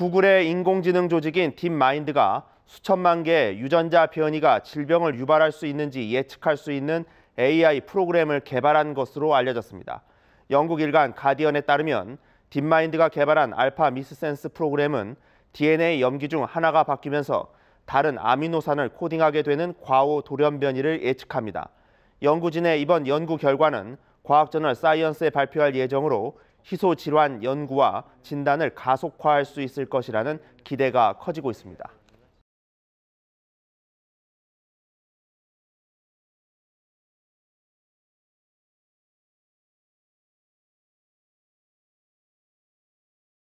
구글의 인공지능 조직인 딥마인드가 수천만 개의 유전자 변이가 질병을 유발할 수 있는지 예측할 수 있는 AI 프로그램을 개발한 것으로 알려졌습니다. 영국 일간 가디언에 따르면 딥마인드가 개발한 알파 미스센스 프로그램은 DNA 염기 중 하나가 바뀌면서 다른 아미노산을 코딩하게 되는 과오 돌연변이를 예측합니다. 연구진의 이번 연구 결과는 과학저널 사이언스에 발표할 예정으로 희소 질환 연구와 진단을 가속화할 수 있을 것이라는 기대가 커지고 있습니다.